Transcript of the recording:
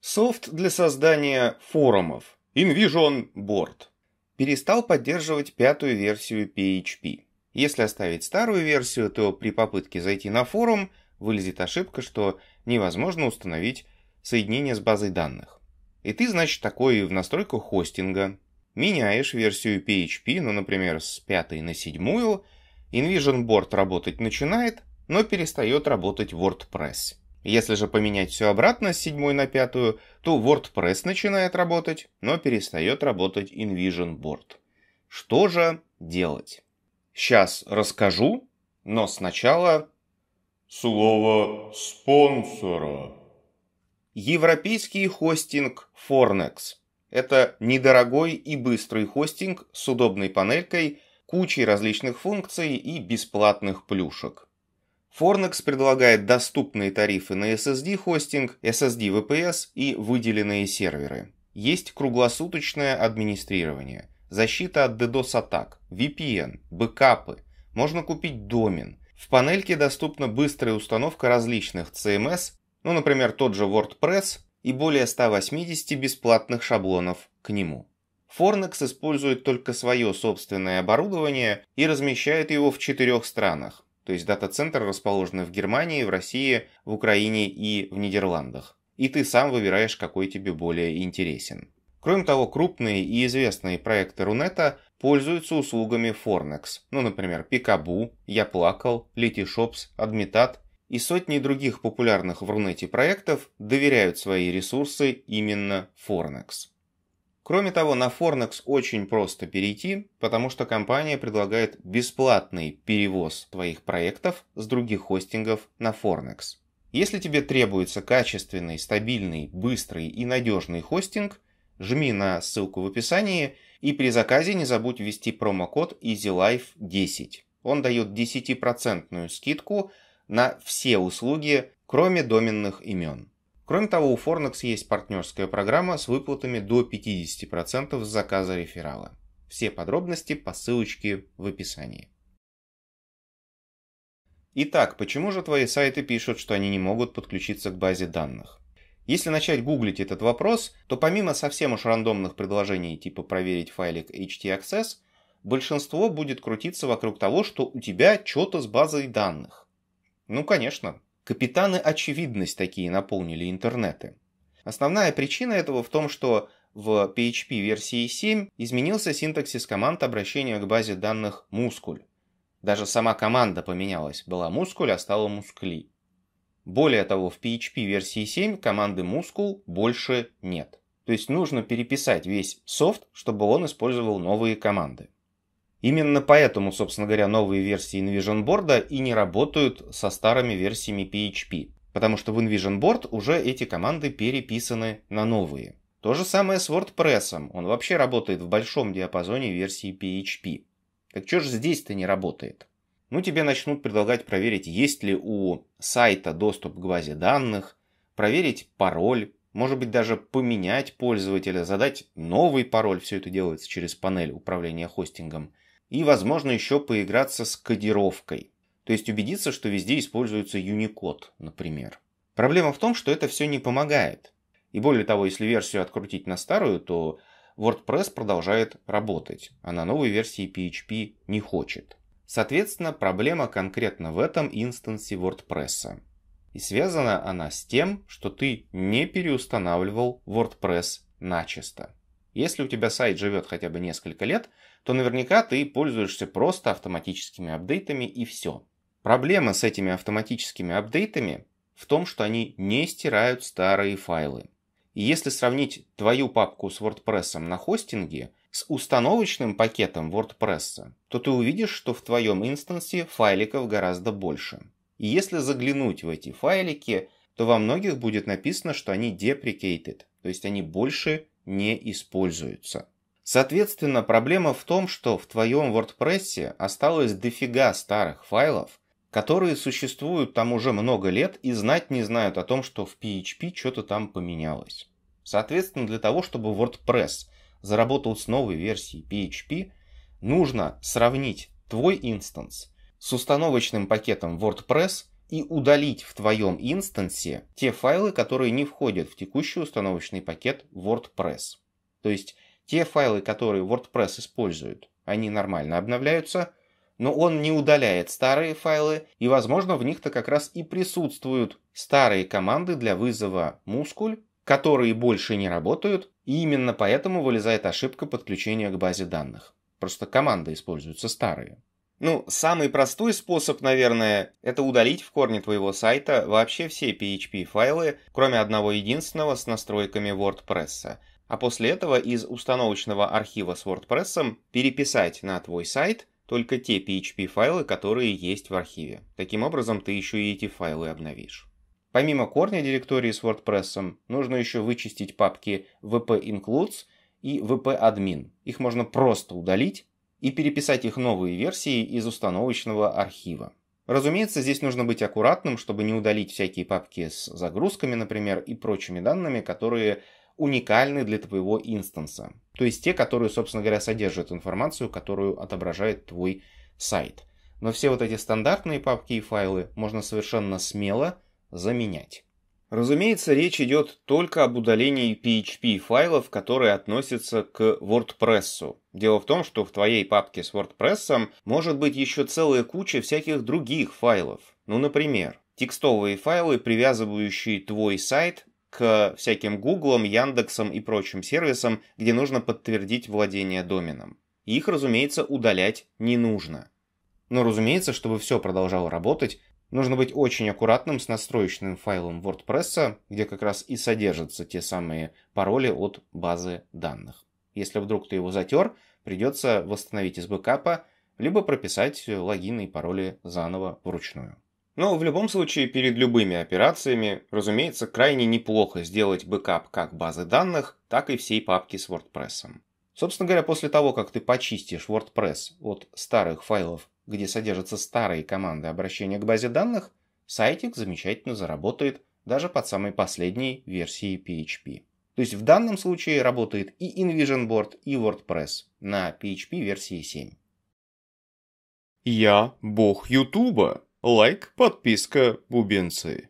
Софт для создания форумов InVision Board перестал поддерживать пятую версию PHP. Если оставить старую версию, то при попытке зайти на форум вылезет ошибка, что невозможно установить соединение с базой данных. И ты, значит, такой в настройках хостинга. Меняешь версию PHP, ну, например, с пятой на седьмую, InVision Board работать начинает, но перестает работать WordPress. Если же поменять все обратно с 7 на 5, то WordPress начинает работать, но перестает работать InVision Board. Что же делать? Сейчас расскажу, но сначала слово спонсора. Европейский хостинг Fornex. Это недорогой и быстрый хостинг с удобной панелькой, кучей различных функций и бесплатных плюшек. Fornex предлагает доступные тарифы на SSD-хостинг, SSD-VPS и выделенные серверы. Есть круглосуточное администрирование, защита от DDoS-атак, VPN, бэкапы, можно купить домен. В панельке доступна быстрая установка различных CMS, ну, например, тот же WordPress, и более 180 бесплатных шаблонов к нему. Fornex использует только свое собственное оборудование и размещает его в четырех странах то есть дата-центры расположены в Германии, в России, в Украине и в Нидерландах. И ты сам выбираешь, какой тебе более интересен. Кроме того, крупные и известные проекты Рунета пользуются услугами Форнекс. Ну, например, Пикабу, Я Плакал, Летишопс, Адмитат и сотни других популярных в Рунете проектов доверяют свои ресурсы именно Форнекс. Кроме того, на Форнекс очень просто перейти, потому что компания предлагает бесплатный перевоз твоих проектов с других хостингов на Fornex. Если тебе требуется качественный, стабильный, быстрый и надежный хостинг, жми на ссылку в описании и при заказе не забудь ввести промокод EasyLife10. Он дает 10% скидку на все услуги, кроме доменных имен. Кроме того, у Fornex есть партнерская программа с выплатами до 50% с заказа реферала. Все подробности по ссылочке в описании. Итак, почему же твои сайты пишут, что они не могут подключиться к базе данных? Если начать гуглить этот вопрос, то помимо совсем уж рандомных предложений типа «проверить файлик htaccess», большинство будет крутиться вокруг того, что у тебя что-то с базой данных. Ну, конечно, Капитаны очевидность такие наполнили интернеты. Основная причина этого в том, что в PHP версии 7 изменился синтаксис команд обращения к базе данных мускуль. Даже сама команда поменялась, была мускуль, а стала мускли. Более того, в PHP версии 7 команды мускул больше нет. То есть нужно переписать весь софт, чтобы он использовал новые команды. Именно поэтому, собственно говоря, новые версии InVision Board и не работают со старыми версиями PHP, потому что в InVision Board уже эти команды переписаны на новые. То же самое с WordPress, он вообще работает в большом диапазоне версии PHP. Так что же здесь-то не работает? Ну, тебе начнут предлагать проверить, есть ли у сайта доступ к базе данных, проверить пароль, может быть, даже поменять пользователя, задать новый пароль. Все это делается через панель управления хостингом – и, возможно, еще поиграться с кодировкой. То есть убедиться, что везде используется Unicode, например. Проблема в том, что это все не помогает. И более того, если версию открутить на старую, то WordPress продолжает работать, а на новой версии PHP не хочет. Соответственно, проблема конкретно в этом инстансе WordPress. И связана она с тем, что ты не переустанавливал WordPress начисто. Если у тебя сайт живет хотя бы несколько лет, то наверняка ты пользуешься просто автоматическими апдейтами и все. Проблема с этими автоматическими апдейтами в том, что они не стирают старые файлы. И если сравнить твою папку с WordPress на хостинге с установочным пакетом WordPress, то ты увидишь, что в твоем инстансе файликов гораздо больше. И если заглянуть в эти файлики, то во многих будет написано, что они deprecated, то есть они больше не используются. Соответственно, проблема в том, что в твоем WordPress осталось дофига старых файлов, которые существуют там уже много лет и знать не знают о том, что в PHP что-то там поменялось. Соответственно, для того, чтобы WordPress заработал с новой версией PHP, нужно сравнить твой инстанс с установочным пакетом WordPress – и удалить в твоем инстансе те файлы, которые не входят в текущий установочный пакет WordPress. То есть те файлы, которые WordPress использует, они нормально обновляются, но он не удаляет старые файлы, и, возможно, в них-то как раз и присутствуют старые команды для вызова мускуль, которые больше не работают, и именно поэтому вылезает ошибка подключения к базе данных. Просто команды используются старые. Ну, самый простой способ, наверное, это удалить в корне твоего сайта вообще все PHP-файлы, кроме одного единственного с настройками WordPress. А после этого из установочного архива с WordPress переписать на твой сайт только те PHP-файлы, которые есть в архиве. Таким образом, ты еще и эти файлы обновишь. Помимо корня директории с WordPress, нужно еще вычистить папки wp-includes и wp-admin. Их можно просто удалить, и переписать их новые версии из установочного архива. Разумеется, здесь нужно быть аккуратным, чтобы не удалить всякие папки с загрузками, например, и прочими данными, которые уникальны для твоего инстанса. То есть те, которые, собственно говоря, содержат информацию, которую отображает твой сайт. Но все вот эти стандартные папки и файлы можно совершенно смело заменять. Разумеется, речь идет только об удалении PHP-файлов, которые относятся к WordPress. Дело в том, что в твоей папке с WordPress может быть еще целая куча всяких других файлов. Ну, например, текстовые файлы, привязывающие твой сайт к всяким Гуглам, Яндексам и прочим сервисам, где нужно подтвердить владение доменом. Их, разумеется, удалять не нужно. Но, разумеется, чтобы все продолжало работать, Нужно быть очень аккуратным с настроечным файлом WordPress, где как раз и содержатся те самые пароли от базы данных. Если вдруг ты его затер, придется восстановить из бэкапа, либо прописать логины и пароли заново вручную. Но в любом случае, перед любыми операциями, разумеется, крайне неплохо сделать бэкап как базы данных, так и всей папки с WordPress. Собственно говоря, после того, как ты почистишь WordPress от старых файлов где содержатся старые команды обращения к базе данных, сайтик замечательно заработает даже под самой последней версией PHP. То есть в данном случае работает и InVision Board, и WordPress на PHP версии 7. Я бог Ютуба. Лайк, подписка, бубенцы.